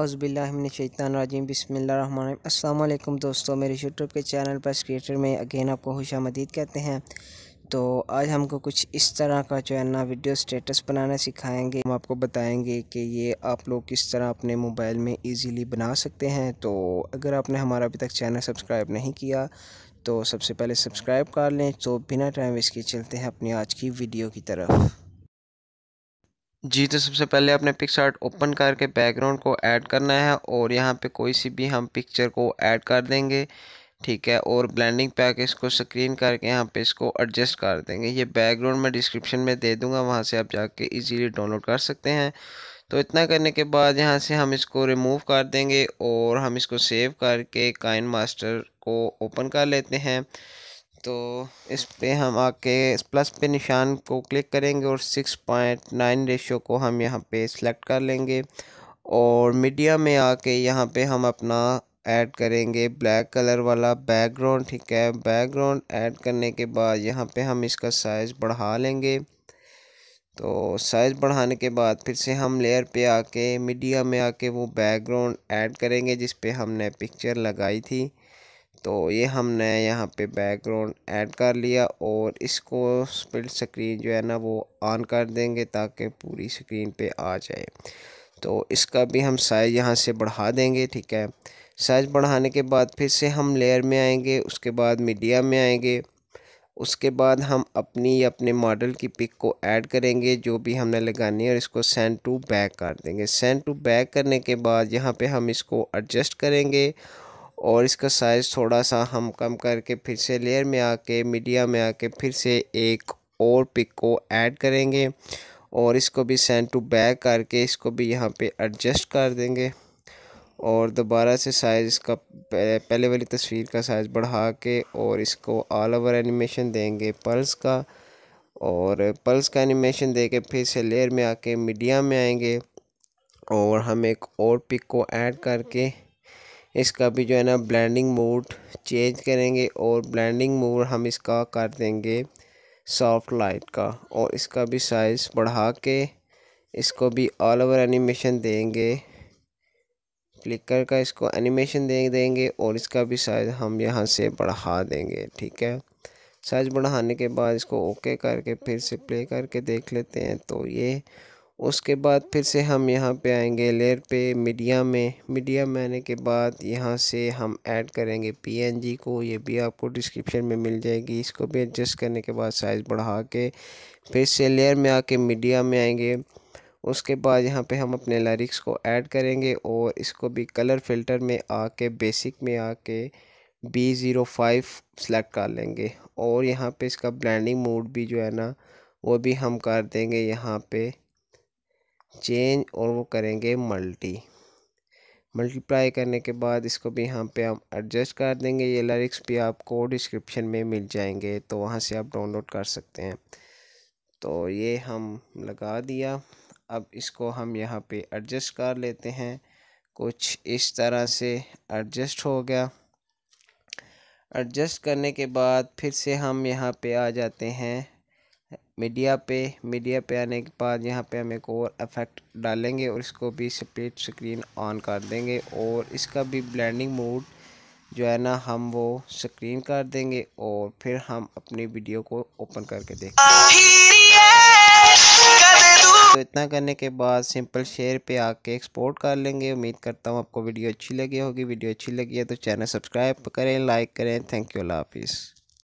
अज़बिल्लाशैतरजीम बसमीम अल्लाम दोस्तों मेरे यूट्यूब के चैनल पर क्रिएटर में अगेन आपको खुशा मदीद कहते हैं तो आज हमको कुछ इस तरह का जो है ना वीडियो स्टेटस बनाना सिखाएंगे हम आपको बताएंगे कि ये आप लोग किस तरह अपने मोबाइल में इजीली बना सकते हैं तो अगर आपने हमारा अभी तक चैनल सब्सक्राइब नहीं किया तो सबसे पहले सब्सक्राइब कर लें तो बिना टाइम वेस्ट चलते हैं अपनी आज की वीडियो की तरफ जी तो सबसे पहले आपने पिक्स आर्ट ओपन करके बैकग्राउंड को ऐड करना है और यहाँ पे कोई सी भी हम पिक्चर को ऐड कर देंगे ठीक है और ब्लेंडिंग पैक इसको स्क्रीन करके यहाँ पे इसको एडजस्ट कर देंगे ये बैकग्राउंड मैं डिस्क्रिप्शन में दे दूँगा वहाँ से आप जाके इजीली डाउनलोड कर सकते हैं तो इतना करने के बाद यहाँ से हम इसको रिमूव कर देंगे और हम इसको सेव करके काइन मास्टर को ओपन कर लेते हैं तो इस पे हम आके इस प्लस पे निशान को क्लिक करेंगे और सिक्स पॉइंट नाइन रेशो को हम यहाँ पे सिलेक्ट कर लेंगे और मीडिया में आके यहाँ पे हम अपना ऐड करेंगे ब्लैक कलर वाला बैकग्राउंड ठीक है बैकग्राउंड ऐड करने के बाद यहाँ पे हम इसका साइज़ बढ़ा लेंगे तो साइज़ बढ़ाने के बाद फिर से हम लेयर पे आके मीडिया में आके वो बैकग्राउंड ऐड करेंगे जिस पे हमने पिक्चर लगाई थी तो ये हमने यहाँ पे बैकग्राउंड ऐड कर लिया और इसको स्प्लिट स्क्रीन जो है ना वो ऑन कर देंगे ताकि पूरी स्क्रीन पे आ जाए तो इसका भी हम साइज़ यहाँ से बढ़ा देंगे ठीक है साइज़ बढ़ाने के बाद फिर से हम लेयर में आएंगे उसके बाद मीडिया में आएंगे उसके बाद हम अपनी अपने मॉडल की पिक को ऐड करेंगे जो भी हमने लगानी है और इसको सेंड टू बैक कर देंगे सेंड टू बैक करने के बाद यहाँ पे हम इसको एडजस्ट करेंगे और इसका साइज़ थोड़ा सा हम कम करके फिर से लेयर में आके मीडिया में आके फिर से एक और पिक को ऐड करेंगे और इसको भी सेंड टू बैक करके इसको भी यहाँ पे एडजस्ट कर देंगे और दोबारा से साइज़ इसका पहले वाली तस्वीर का साइज़ बढ़ा के और इसको ऑल ओवर एनिमेशन देंगे पल्स का और पल्स का एनिमेशन दे के फिर से लेयर में आके मीडिया में आएंगे और हम एक और पिक को ऐड करके इसका भी जो है ना ब्लेंडिंग मोड चेंज करेंगे और ब्लेंडिंग मोड हम इसका कर देंगे सॉफ्ट लाइट का और इसका भी साइज़ बढ़ा के इसको भी ऑल ओवर एनिमेशन देंगे क्लिकर का इसको एनिमेशन दे देंगे और इसका भी साइज़ हम यहाँ से बढ़ा देंगे ठीक है साइज बढ़ाने के बाद इसको ओके करके फिर से प्ले करके देख लेते हैं तो ये उसके बाद फिर से हम यहाँ पे आएंगे लेयर पे मीडिया में मीडिया में आने के बाद यहाँ से हम ऐड करेंगे पीएनजी को ये भी आपको डिस्क्रिप्शन में मिल जाएगी इसको भी एडजस्ट करने के बाद साइज़ बढ़ा के फिर से लेयर में आके मीडिया में आएंगे उसके बाद यहाँ पे हम अपने लिरिक्स को ऐड करेंगे और इसको भी कलर फिल्टर में आके बेसिक में आके बी ज़ीरो फाइव सेलेक्ट कर लेंगे और यहाँ पे इसका ब्लैंडिंग मोड भी जो है ना वो भी हम कर देंगे यहाँ पे चेंज और वो करेंगे मल्टी मल्टीप्लाई करने के बाद इसको भी यहाँ पे हम एडजस्ट कर देंगे ये लिरिक्स भी आपको डिस्क्रिप्शन में मिल जाएंगे तो वहाँ से आप डाउनलोड कर सकते हैं तो ये हम लगा दिया अब इसको हम यहाँ पे एडजस्ट कर लेते हैं कुछ इस तरह से एडजस्ट हो गया एडजस्ट करने के बाद फिर से हम यहाँ पे आ जाते हैं मीडिया पे मीडिया पे आने के बाद यहाँ पे हम एक और इफेक्ट डालेंगे और इसको भी स्प्लिट स्क्रीन ऑन कर देंगे और इसका भी ब्लैंडिंग मोड जो है ना हम वो स्क्रीन कर देंगे और फिर हम अपनी वीडियो को ओपन करके देखें तो इतना करने के बाद सिंपल शेयर पे आके एक्सपोर्ट कर लेंगे उम्मीद करता हूँ आपको वीडियो अच्छी लगी होगी वीडियो अच्छी लगी है तो चैनल सब्सक्राइब करें लाइक करें थैंक यू अल्लाह हाफिज़